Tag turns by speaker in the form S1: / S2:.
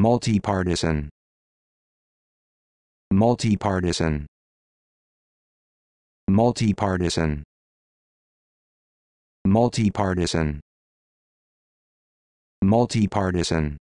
S1: multi-partisan, multi-partisan, multi-partisan, multi-partisan, multi-partisan.